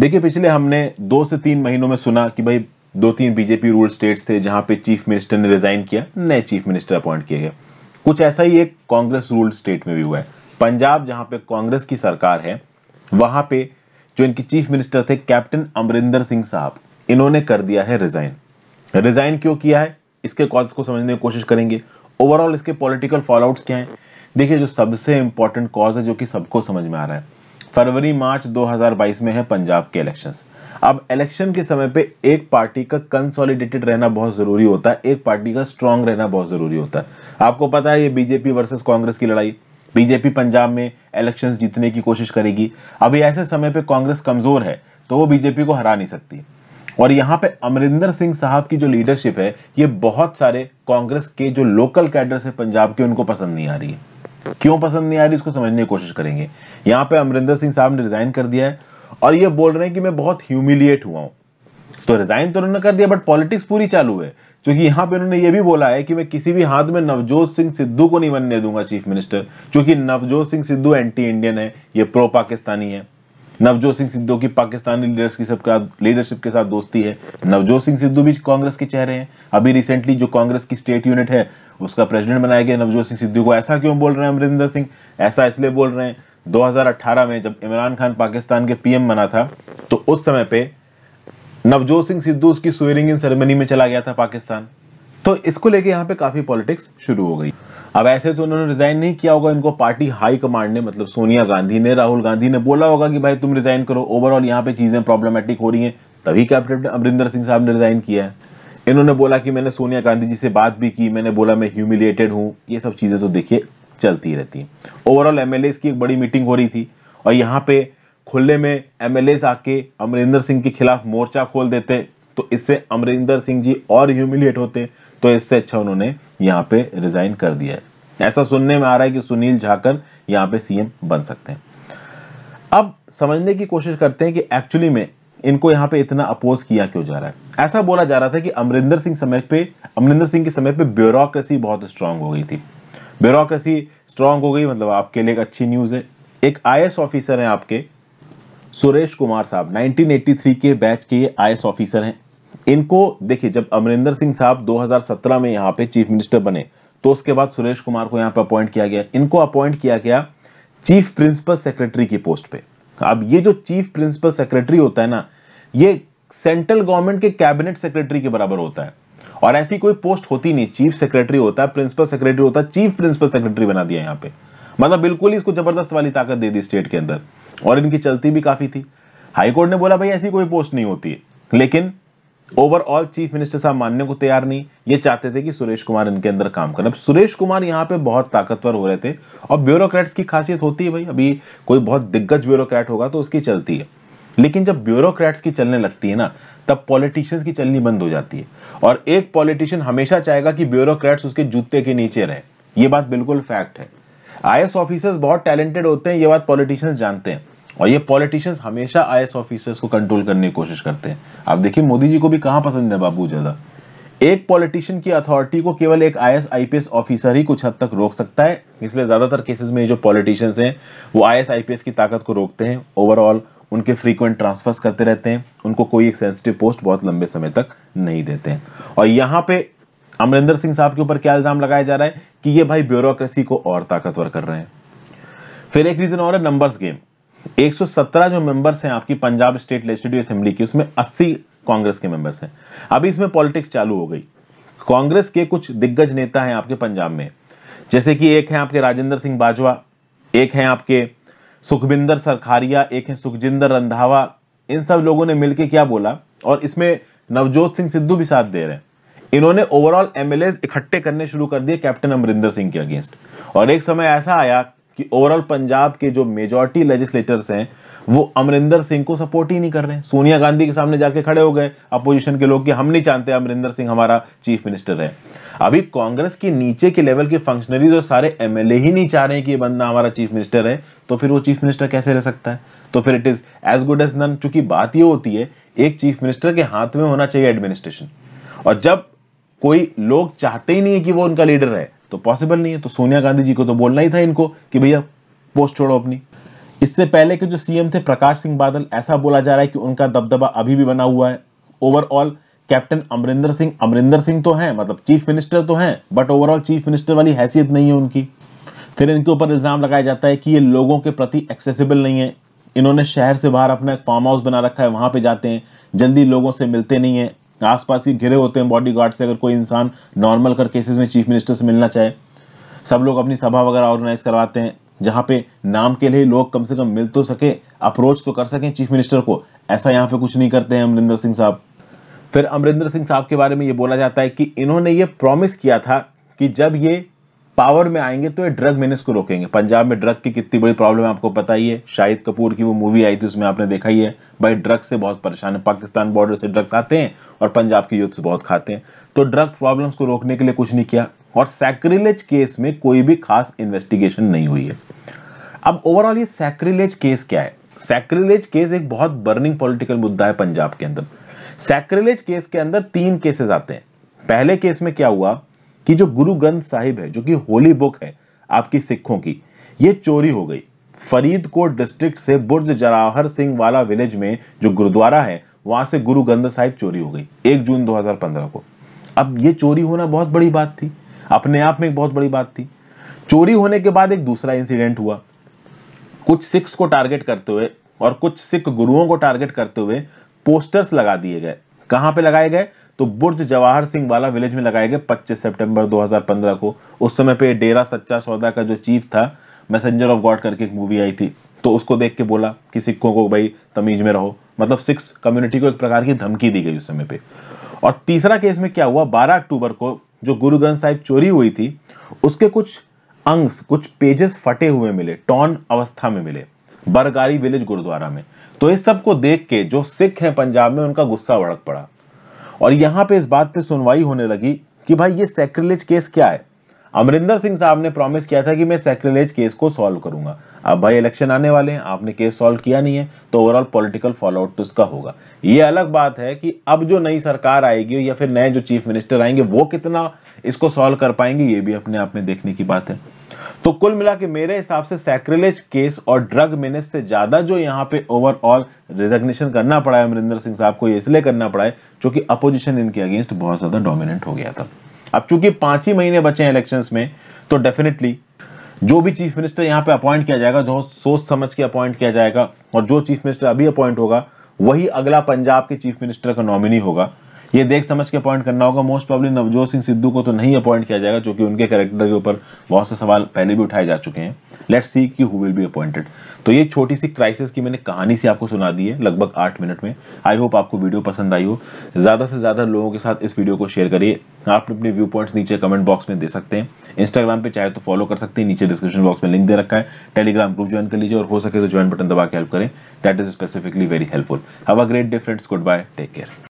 देखिए पिछले हमने दो से तीन महीनों में सुना कि भाई दो तीन बीजेपी रूल स्टेट्स थे जहां पे चीफ मिनिस्टर ने रिजाइन किया नए चीफ मिनिस्टर अपॉइंट किए गए कुछ ऐसा ही एक कांग्रेस रूल स्टेट में भी हुआ है पंजाब जहां पे कांग्रेस की सरकार है वहां पे जो इनके चीफ मिनिस्टर थे कैप्टन अमरिंदर सिंह साहब इन्होंने कर दिया है रिजाइन रिजाइन क्यों किया है इसके कॉज को समझने की कोशिश करेंगे ओवरऑल इसके पॉलिटिकल फॉलोआउट क्या है देखिए जो सबसे इंपॉर्टेंट कॉज है जो कि सबको समझ में आ रहा है फरवरी मार्च 2022 में है पंजाब के इलेक्शंस अब इलेक्शन के समय पे एक पार्टी का कंसोलिडेटेड रहना बहुत जरूरी होता है एक पार्टी का स्ट्रांग रहना बहुत जरूरी होता है आपको पता है ये बीजेपी वर्सेस कांग्रेस की लड़ाई बीजेपी पंजाब में इलेक्शंस जीतने की कोशिश करेगी अभी ऐसे समय पे कांग्रेस कमजोर है तो वो बीजेपी को हरा नहीं सकती और यहाँ पे अमरिंदर सिंह साहब की जो लीडरशिप है ये बहुत सारे कांग्रेस के जो लोकल कैडर्स है पंजाब के उनको पसंद नहीं आ रही है क्यों पसंद नहीं आ रही इसको समझने की कोशिश करेंगे यहां पे अमरिंदर सिंह साहब ने रिजाइन कर दिया है और ये बोल रहे हैं कि मैं बहुत ह्यूमिलिएट हुआ हूं तो रिजाइन तो उन्होंने कर दिया बट पॉलिटिक्स पूरी चालू है क्योंकि यहां पे उन्होंने ये भी बोला है कि मैं किसी भी हाथ में नवजोत सिंह सिद्धू को नहीं बनने दूंगा चीफ मिनिस्टर क्योंकि नवजोत सिंह सिद्धू एंटी इंडियन है ये प्रो पाकिस्तानी है नवजोत सिंह सिद्धू की पाकिस्तानी लीडर्स की सबका लीडरशिप के साथ दोस्ती है नवजोत सिंह सिद्धू भी कांग्रेस के चेहरे हैं अभी रिसेंटली जो कांग्रेस की स्टेट यूनिट है उसका प्रेसिडेंट बनाया गया नवजोत सिंह सिद्धू को ऐसा क्यों बोल रहे हैं अमरिंदर सिंह ऐसा इसलिए बोल रहे हैं 2018 में जब इमरान खान पाकिस्तान के पीएम बना था तो उस समय पे नवजोत सिंह सिद्धू उसकी स्वेरिंग इन सेरेमनी में चला गया था पाकिस्तान तो इसको लेके यहाँ पे काफी पॉलिटिक्स शुरू हो गई अब ऐसे तो उन्होंने रिजाइन नहीं किया होगा इनको पार्टी हाई कमांड ने मतलब सोनिया गांधी ने राहुल गांधी ने बोला होगा कि भाई तुम रिजाइन करो ओवरऑल यहाँ पे चीज़ें प्रॉब्लमेटिक हो रही हैं तभी कैप्टन अमरिंदर सिंह साहब ने रिजाइन किया है इन्होंने बोला कि मैंने सोनिया गांधी जी से बात भी की मैंने बोला मैं ह्यूमिलेटेड हूँ ये सब चीज़ें तो देखिए चलती रहती हैं ओवरऑल एम की एक बड़ी मीटिंग हो रही थी और यहाँ पे खुले में एम आके अमरिंदर सिंह के खिलाफ मोर्चा खोल देते तो इससे अमरिंदर सिंह जी और ह्यूमिलिएट होते तो इससे अच्छा उन्होंने यहाँ पे रिजाइन कर दिया है ऐसा सुनने में आ रहा है कि सुनील झाकर यहाँ पे सीएम बन सकते हैं अब समझने की कोशिश करते हैं कि एक्चुअली में इनको यहाँ पे इतना अपोज किया क्यों जा रहा है ऐसा बोला जा रहा था कि अमरिंदर सिंह समय पे अमरिंदर सिंह के समय पे ब्यूरोक्रेसी बहुत स्ट्रांग हो गई थी ब्यूरोक्रेसी स्ट्रांग हो गई मतलब आपके लिए एक अच्छी न्यूज़ है एक आई ऑफिसर है आपके सुरेश कुमार साहब 1983 के बैच के आई ऑफिसर हैं इनको देखिए जब अमरिंदर सिंह साहब 2017 में यहाँ पे चीफ मिनिस्टर बने तो उसके बाद सुरेश कुमार को यहाँ पे अपॉइंट किया गया इनको अपॉइंट किया गया चीफ प्रिंसिपल सेक्रेटरी की पोस्ट पे अब ये जो चीफ प्रिंसिपल सेक्रेटरी होता है ना ये सेंट्रल गवर्नमेंट के कैबिनेट सेक्रेटरी के बराबर होता है और ऐसी कोई पोस्ट होती नहीं चीफ सेक्रेटरी होता है प्रिंसिपल सेक्रेटरी होता है चीफ प्रिंसिपल सेक्रेटरी बना दिया यहाँ पे मतलब बिल्कुल ही इसको जबरदस्त वाली ताकत दे दी स्टेट के अंदर और इनकी चलती भी काफी थी हाईकोर्ट ने बोला भाई ऐसी कोई पोस्ट नहीं होती है लेकिन ओवरऑल चीफ मिनिस्टर साहब मानने को तैयार नहीं ये चाहते थे कि सुरेश कुमार इनके अंदर काम करें अब सुरेश कुमार यहाँ पे बहुत ताकतवर हो रहे थे और ब्यूरोक्रेट्स की खासियत होती है भाई अभी कोई बहुत दिग्गज ब्यूरोक्रेट होगा तो उसकी चलती है लेकिन जब ब्यूरोक्रेट्स की चलने लगती है ना तब पॉलिटिशियंस की चलनी बंद हो जाती है और एक पॉलिटिशियन हमेशा चाहेगा कि ब्यूरोक्रेट्स उसके जूते के नीचे रहे ये बात बिल्कुल फैक्ट है आई ऑफिसर्स बहुत टैलेंटेड होते हैं ये बात पॉलिटिशियंस जानते हैं और ये पॉलिटिशियंस हमेशा आई ऑफिसर्स को कंट्रोल करने की कोशिश करते हैं आप देखिए मोदी जी को भी कहाँ पसंद है बाबू ज़्यादा एक पॉलिटिशियन की अथॉरिटी को केवल एक I S I P S officer ही कुछ हद तक रोक सकता है इसलिए ज़्यादातर केसेस में जो पॉलिटिशियंस हैं वो I S I P S की ताकत को रोकते हैं ओवरऑल उनके फ्रीक्वेंट ट्रांसफर्स करते रहते हैं उनको कोई एक सेंसिटिव पोस्ट बहुत लंबे समय तक नहीं देते हैं और यहाँ पे अमरिंदर सिंह साहब के ऊपर क्या इल्ज़ाम लगाया जा रहा है कि ये भाई ब्यूरोक्रेसी को और ताकतवर कर रहे हैं फिर एक रीज़न और है नंबर्स गेम 117 जो मेंबर्स हैं आपकी पंजाब स्टेट लेजिस्लेटिव असेंबली की उसमें 80 कांग्रेस के मेंबर्स हैं अभी इसमें पॉलिटिक्स चालू हो गई कांग्रेस के कुछ दिग्गज नेता हैं आपके पंजाब में जैसे कि एक है आपके राजेंद्र सिंह बाजवा एक है आपके सुखविंदर सरखारिया एक है सुखजिंदर रंधावा इन सब लोगों ने मिलकर क्या बोला और इसमें नवजोत सिंह सिद्धू भी साथ दे रहे हैं इन्होंने ओवरऑल एमएलए इकट्ठे करने शुरू कर दिए कैप्टन अमरिंदर सिंह के अगेंस्ट और एक समय ऐसा आया कि ओवरऑल पंजाब के जो मेजोरिटी लेजिस्लेटर्स हैं वो अमरिंदर सिंह को सपोर्ट ही नहीं कर रहे हैं सोनिया गांधी के सामने जाके खड़े हो गए अपोजिशन के लोग कि हम नहीं चाहते अमरिंदर सिंह हमारा चीफ मिनिस्टर है अभी कांग्रेस के नीचे के लेवल के फंक्शनरीज और सारे एमएलए ही नहीं चाह रहे हैं कि ये बंदा हमारा चीफ मिनिस्टर है तो फिर वो चीफ मिनिस्टर कैसे रह सकता है तो फिर it is as good as none चूंकि बात ये होती है एक चीफ मिनिस्टर के हाथ में होना चाहिए एडमिनिस्ट्रेशन और जब कोई लोग चाहते ही नहीं है कि वो उनका लीडर है तो पॉसिबल नहीं है तो सोनिया गांधी जी को तो बोलना ही था इनको कि भैया पोस्ट छोड़ो अपनी इससे पहले के जो सीएम थे प्रकाश सिंह बादल ऐसा बोला जा रहा है कि उनका दबदबा अभी भी बना हुआ है ओवरऑल कैप्टन अमरिंदर सिंह अमरिंदर सिंह तो हैं मतलब चीफ मिनिस्टर तो हैं बट ओवरऑल चीफ मिनिस्टर वाली हैसियत नहीं है उनकी फिर इनके ऊपर इल्ज़ाम लगाया जाता है कि ये लोगों के प्रति एक्सेसिबल नहीं है इन्होंने शहर से बाहर अपना एक फार्म हाउस बना रखा है वहाँ पे जाते हैं जल्दी लोगों से मिलते नहीं हैं आसपास ही घिरे होते हैं बॉडी गार्ड से अगर कोई इंसान नॉर्मल कर केसेस में चीफ मिनिस्टर से मिलना चाहे सब लोग अपनी सभा वगैरह ऑर्गेनाइज करवाते हैं जहाँ पे नाम के लिए लोग कम से कम मिल तो सके अप्रोच तो कर सकें चीफ मिनिस्टर को ऐसा यहाँ पे कुछ नहीं करते हैं अमरिंदर सिंह साहब फिर अमरिंदर सिंह साहब के बारे में ये बोला जाता है कि इन्होंने ये प्रॉमिस किया था कि जब ये पावर में आएंगे तो ये ड्रग बिजनेस को रोकेंगे पंजाब में ड्रग की कितनी बड़ी प्रॉब्लम है आपको पता ही है शाहिद कपूर की वो मूवी आई थी उसमें आपने देखा ही है भाई ड्रग से बहुत परेशान है पाकिस्तान बॉर्डर से ड्रग्स आते हैं और पंजाब के यूथ से बहुत खाते हैं तो ड्रग प्रॉब्लम्स को रोकने के लिए कुछ नहीं किया और सैक्रिलेज केस में कोई भी खास इन्वेस्टिगेशन नहीं हुई है अब ओवरऑल ये सैक्रिलेज केस क्या है सैक्रिलेज केस एक बहुत बर्निंग पॉलिटिकल मुद्दा है पंजाब के अंदर सैक्रिलेज केस के अंदर तीन केसेस आते हैं पहले केस में क्या हुआ कि जो गुरु ग्रंथ साहिब है जो कि होली बुक है आपकी सिखों की ये चोरी हो गई फरीदकोट डिस्ट्रिक्ट से बुर्ज जराहर सिंह वाला विलेज में जो गुरुद्वारा है वहां से गुरु ग्रंथ साहिब चोरी हो गई एक जून 2015 को अब ये चोरी होना बहुत बड़ी बात थी अपने आप में एक बहुत बड़ी बात थी चोरी होने के बाद एक दूसरा इंसिडेंट हुआ कुछ सिख्स को टारगेट करते हुए और कुछ सिख गुरुओं को टारगेट करते हुए पोस्टर्स लगा दिए गए कहां पे लगाए गए तो बुर्ज जवाहर सिंह वाला विलेज में लगाए गए 25 सितंबर 2015 को उस समय पे डेरा सच्चा सौदा का जो चीफ था मैसेंजर ऑफ गॉड करके एक मूवी आई थी तो उसको देख के बोला कि सिखों को भाई तमीज में रहो मतलब सिक्स कम्युनिटी को एक प्रकार की धमकी दी गई उस समय पे और तीसरा केस में क्या हुआ 12 अक्टूबर को जो गुरु ग्रंथ साहिब चोरी हुई थी उसके कुछ अंग्स कुछ पेजेस फटे हुए मिले टॉन अवस्था में मिले बरगारी विलेज गुरुद्वारा में तो इस सब को देख के जो सिख हैं पंजाब में उनका गुस्सा भड़क पड़ा और यहां पे इस बात पे सुनवाई होने लगी कि भाई ये सेक्रिलेज केस क्या है अमरिंदर सिंह साहब ने प्रॉमिस किया था कि मैं सैक्रिलेज केस को सॉल्व करूंगा अब भाई इलेक्शन आने वाले हैं आपने केस सॉल्व किया नहीं है तो ओवरऑल पॉलिटिकल फॉलोआउट तो इसका होगा ये अलग बात है कि अब जो नई सरकार आएगी या फिर नए जो चीफ मिनिस्टर आएंगे वो कितना इसको सॉल्व कर पाएंगे ये भी अपने आप में देखने की बात है तो कुल मिला के मेरे हिसाब से सैक्रिलेज केस और ड्रग मेनेस से ज़्यादा जो यहाँ पे ओवरऑल रिजग्नेशन करना पड़ा है अमरिंदर सिंह साहब को ये इसलिए करना पड़ा है क्योंकि अपोजिशन इनके अगेंस्ट बहुत ज़्यादा डोमिनेंट हो गया था अब चूंकि पांच ही महीने बचे हैं इलेक्शन में तो डेफिनेटली जो भी चीफ मिनिस्टर यहाँ पे अपॉइंट किया जाएगा जो सोच समझ के अपॉइंट किया जाएगा और जो चीफ मिनिस्टर अभी अपॉइंट होगा वही अगला पंजाब के चीफ मिनिस्टर का नॉमिनी होगा ये देख समझ के अपॉइंट करना होगा मोस्ट प्रॉब्ली नवजोत सिंह सिद्धू को तो नहीं अपॉइंट किया जाएगा जो कि उनके कैरेक्टर के ऊपर बहुत से सवाल पहले भी उठाए जा चुके हैं लेट सी की हु विल बी अपॉइंटेड तो ये छोटी सी क्राइसिस की मैंने कहानी से आपको सुना दी है लगभग आठ मिनट में आई होप आपको वीडियो पसंद आई हो ज़्यादा से ज़्यादा लोगों के साथ इस वीडियो को शेयर करिए आप अपने व्यू पॉइंट्स नीचे कमेंट बॉक्स में दे सकते हैं इंस्टाग्राम पर चाहे तो फॉलो कर सकते हैं नीचे डिस्क्रिप्शन बॉक्स में लिंक दे रखा है टेलीग्राम ग्रुप ज्वाइन कर लीजिए और हो सके तो ज्वाइन बटन दबा के हेल्प करें that is specifically very helpful have a great difference goodbye take care